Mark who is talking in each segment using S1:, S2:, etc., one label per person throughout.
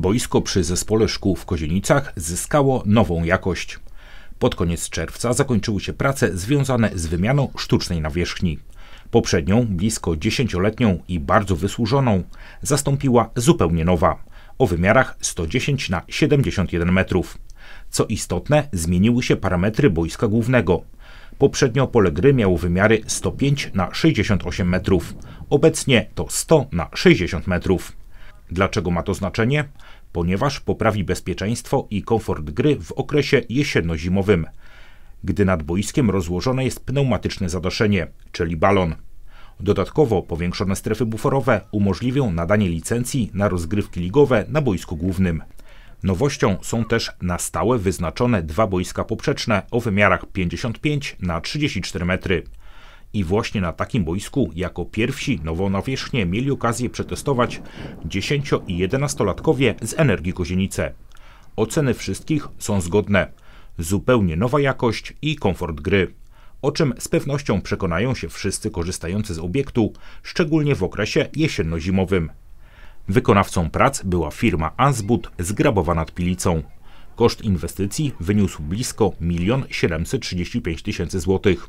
S1: Boisko przy Zespole Szkół w Kozienicach zyskało nową jakość. Pod koniec czerwca zakończyły się prace związane z wymianą sztucznej nawierzchni. Poprzednią, blisko dziesięcioletnią i bardzo wysłużoną, zastąpiła zupełnie nowa, o wymiarach 110 na 71 metrów. Co istotne, zmieniły się parametry boiska głównego. Poprzednio pole gry miało wymiary 105 na 68 metrów, obecnie to 100 na 60 metrów. Dlaczego ma to znaczenie? Ponieważ poprawi bezpieczeństwo i komfort gry w okresie jesienno-zimowym, gdy nad boiskiem rozłożone jest pneumatyczne zadoszenie, czyli balon. Dodatkowo powiększone strefy buforowe umożliwią nadanie licencji na rozgrywki ligowe na boisku głównym. Nowością są też na stałe wyznaczone dwa boiska poprzeczne o wymiarach 55 na 34 metry. I właśnie na takim boisku, jako pierwsi nowonawierzchnie, mieli okazję przetestować 10 i 11-latkowie z Energii Kozienice. Oceny wszystkich są zgodne. Zupełnie nowa jakość i komfort gry o czym z pewnością przekonają się wszyscy korzystający z obiektu, szczególnie w okresie jesienno-zimowym. Wykonawcą prac była firma Ansbud z Grabowa nad Pilicą. Koszt inwestycji wyniósł blisko 1 735 tysięcy złotych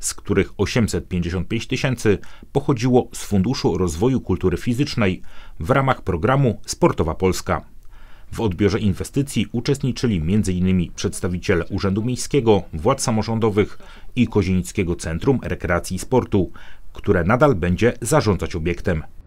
S1: z których 855 tysięcy pochodziło z Funduszu Rozwoju Kultury Fizycznej w ramach programu Sportowa Polska. W odbiorze inwestycji uczestniczyli m.in. przedstawiciele Urzędu Miejskiego, władz samorządowych i Kozienickiego Centrum Rekreacji i Sportu, które nadal będzie zarządzać obiektem.